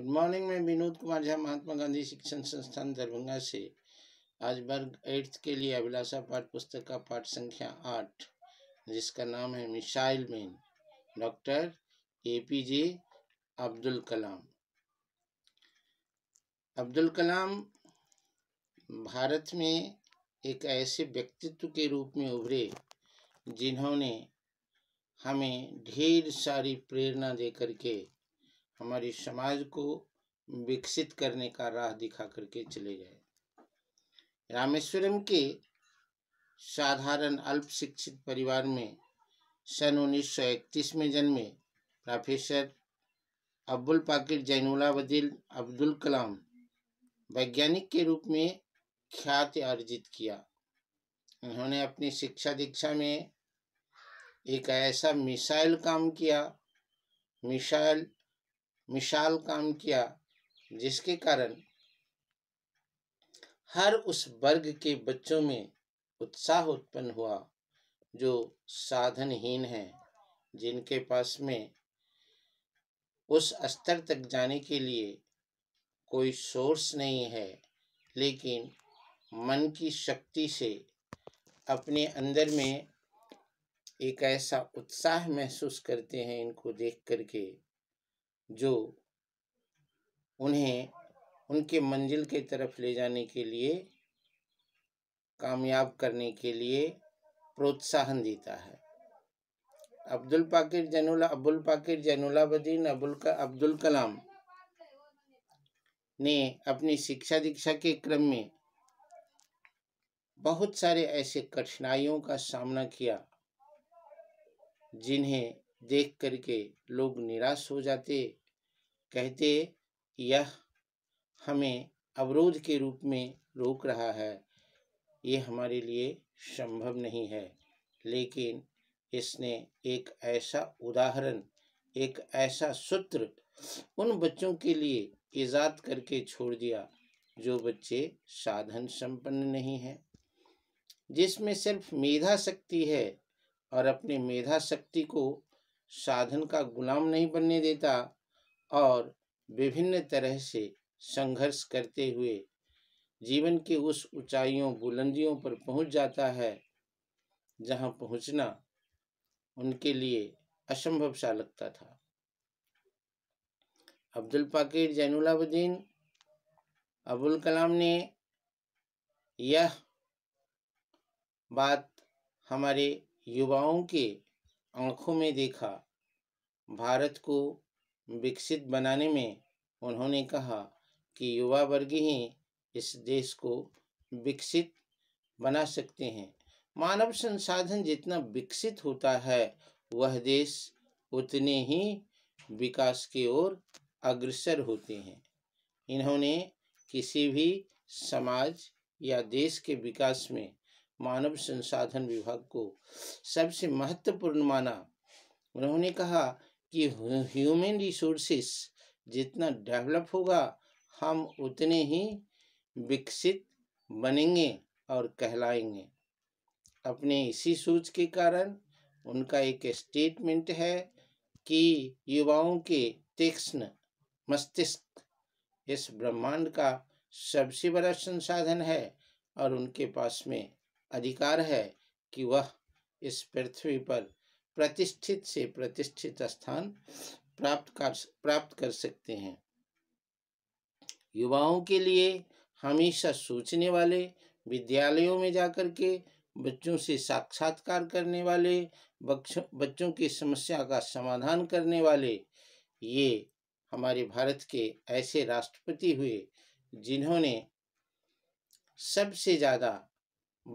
good morning मैं विनोद कुमार झा महात्मा गांधी शिक्षण संस्थान दरभंगा से आज वर्ग एट्थ के लिए अभिलाषा पाठ पुस्तक का पाठ संख्या आठ जिसका नाम है missile man doctor A P J Abdul Kalam Abdul Kalam Bharat में एक ऐसे व्यक्तित्व के रूप में उभरे जिन्होंने हमें ढेर सारी प्रेरणा देकर के हमारी समाज को विकसित करने का राह दिखा करके चले गए रामेश्वरम के साधारण अल्प शिक्षित परिवार में सन 1931 में जन्मे प्रोफेसर अब्दुल पाकिर जैनुल्ला वजील अब्दुल कलाम वैज्ञानिक के रूप में ख्याति अर्जित किया उन्होंने अपनी शिक्षा दीक्षा में एक ऐसा मिसाइल काम किया मिसाइल मिशाल काम किया जिसके कारण हर उस वर्ग के बच्चों में उत्साह उत्पन्न हुआ जो साधनहीन हैं जिनके पास में उस स्तर तक जाने के लिए कोई सोर्स नहीं है लेकिन मन की शक्ति से अपने अंदर में एक ऐसा उत्साह महसूस करते हैं इनको देख करके जो उन्हें उनके मंजिल के तरफ ले जाने के लिए कामयाब करने के लिए प्रोत्साहन देता है अब्दुल पाकिर जैनुला अब्दुल पाकिर जैनुलाबद्दीन अबुल का अब्दुल कलाम ने अपनी शिक्षा दीक्षा के क्रम में बहुत सारे ऐसे कठिनाइयों का सामना किया जिन्हें देख करके लोग निराश हो जाते कहते यह हमें अवरोध के रूप में रोक रहा है ये हमारे लिए संभव नहीं है लेकिन इसने एक ऐसा उदाहरण एक ऐसा सूत्र उन बच्चों के लिए ईजाद करके छोड़ दिया जो बच्चे साधन संपन्न नहीं हैं जिसमें सिर्फ मेधा शक्ति है और अपने मेधा शक्ति को साधन का गुलाम नहीं बनने देता और विभिन्न तरह से संघर्ष करते हुए जीवन के उस ऊंचाइयों बुलंदियों पर पहुंच जाता है जहां पहुंचना उनके लिए असंभव सा लगता था अब्दुल पाकिर जैनुलाबुद्दीन अबुल कलाम ने यह बात हमारे युवाओं के आंखों में देखा भारत को विकसित बनाने में उन्होंने कहा कि युवा वर्ग ही इस देश को विकसित बना सकते हैं मानव संसाधन जितना विकसित होता है वह देश उतने ही विकास की ओर अग्रसर होते हैं इन्होंने किसी भी समाज या देश के विकास में मानव संसाधन विभाग को सबसे महत्वपूर्ण माना उन्होंने कहा कि ह्यूमन रिसोर्सेस जितना डेवलप होगा हम उतने ही विकसित बनेंगे और कहलाएंगे अपने इसी सोच के कारण उनका एक स्टेटमेंट है कि युवाओं के तीक्ष्ण मस्तिष्क इस ब्रह्मांड का सबसे बड़ा संसाधन है और उनके पास में अधिकार है कि वह इस पृथ्वी पर प्रतिष्ठित से प्रतिष्ठित स्थान प्राप्त कर प्राप्त कर सकते हैं युवाओं के लिए हमेशा सोचने वाले विद्यालयों में जाकर के बच्चों से साक्षात्कार करने वाले बच्चों बच्चों की समस्या का समाधान करने वाले ये हमारे भारत के ऐसे राष्ट्रपति हुए जिन्होंने सबसे ज़्यादा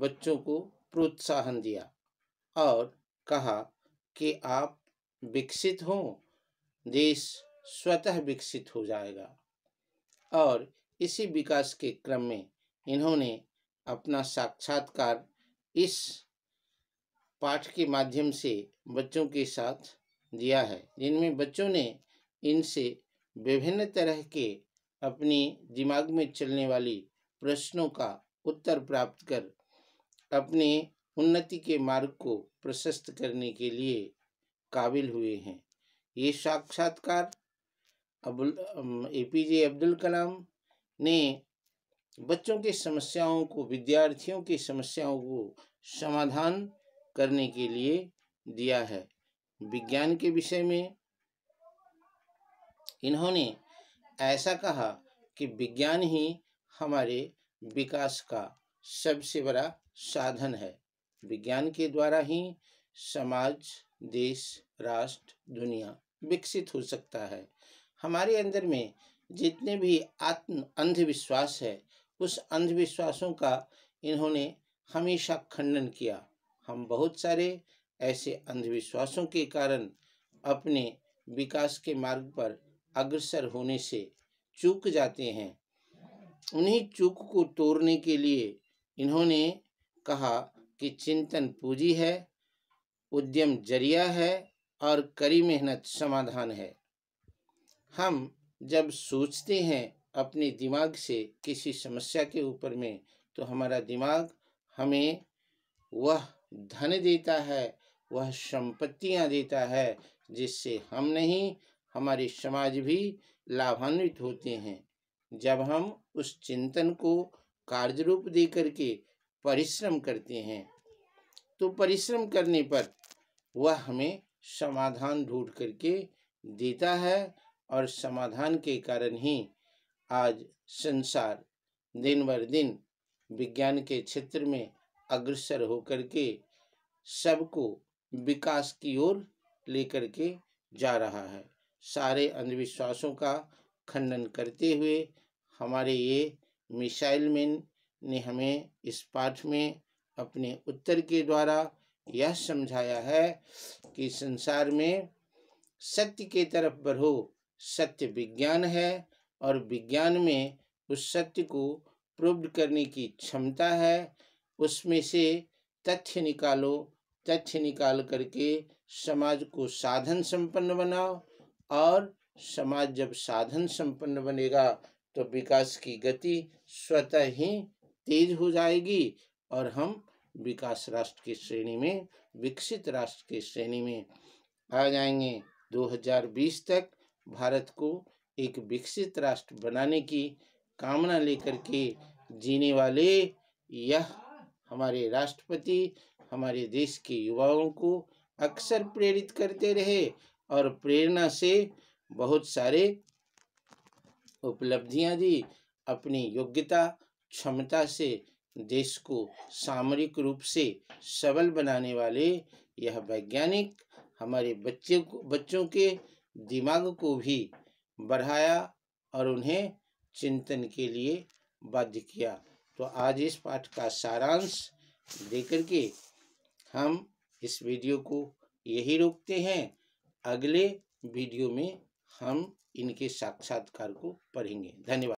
बच्चों को प्रोत्साहन दिया और कहा कि आप विकसित हों देश स्वतः विकसित हो जाएगा और इसी विकास के क्रम में इन्होंने अपना साक्षात्कार इस पाठ के माध्यम से बच्चों के साथ दिया है जिनमें बच्चों ने इनसे विभिन्न तरह के अपने दिमाग में चलने वाली प्रश्नों का उत्तर प्राप्त कर अपने उन्नति के मार्ग को प्रशस्त करने के लिए काबिल हुए हैं ये साक्षात्कार Abul A P J Abdul Kalam ने बच्चों की समस्याओं को विद्यार्थियों की समस्याओं को समाधान करने के लिए दिया है विज्ञान के विषय में इन्होंने ऐसा कहा कि विज्ञान ही हमारे विकास का सबसे बड़ा साधन है विज्ञान के द्वारा ही समाज देश राष्ट्र दुनिया विकसित हो सकता है हमारे अंदर में जितने भी आत्म अंधविश्वास है उस अंधविश्वासों का इन्होंने हमेशा खंडन किया हम बहुत सारे ऐसे अंधविश्वासों के कारण अपने विकास के मार्ग पर अग्रसर होने से चूक जाते हैं उन्हीं चूक को तोड़ने के लिए इन्होंने कहा कि चिंतन पूंजी है उद्यम जरिया है और कड़ी मेहनत समाधान है हम जब सोचते हैं अपने दिमाग से किसी समस्या के ऊपर में तो हमारा दिमाग हमें वह धन देता है वह संपत्तियां देता है जिससे हम नहीं हमारे समाज भी लाभान्वित होते हैं जब हम उस चिंतन को कार्य रूप दे करके परिश्रम करते हैं तो परिश्रम करने पर वह हमें समाधान ढूंढ करके देता है और समाधान के कारण ही आज संसार दिन भर दिन विज्ञान के क्षेत्र में अग्रसर होकर के सबको विकास की ओर लेकर के जा रहा है सारे अंधविश्वासों का खंडन करते हुए हमारे ये मिसाइल मैन ने हमें इस पाठ में अपने उत्तर के द्वारा यह समझाया है कि संसार में सत्य के तरफ बढ़ो सत्य विज्ञान है और विज्ञान में उस सत्य को प्रूव्ड करने की क्षमता है उसमें से तथ्य निकालो तथ्य निकाल करके समाज को साधन संपन्न बनाओ और समाज जब साधन संपन्न बनेगा तो विकास की गति स्वतः ही तेज हो जाएगी और हम विकास राष्ट्र की श्रेणी में विकसित राष्ट्र की श्रेणी में आ जाएंगे 2020 तक भारत को एक विकसित राष्ट्र बनाने की कामना लेकर के जीने वाले यह हमारे राष्ट्रपति हमारे देश के युवाओं को अक्सर प्रेरित करते रहे और प्रेरणा से बहुत सारे उपलब्धियां दी अपनी योग्यता क्षमता से देश को सामरिक रूप से सबल बनाने वाले यह वैज्ञानिक हमारे बच्चे को बच्चों के दिमाग को भी बढ़ाया और उन्हें चिंतन के लिए बाध्य किया तो आज इस पाठ का सारांश देकर के हम इस वीडियो को यही रोकते हैं अगले वीडियो में हम इनके साक्षात्कार को पढ़ेंगे धन्यवाद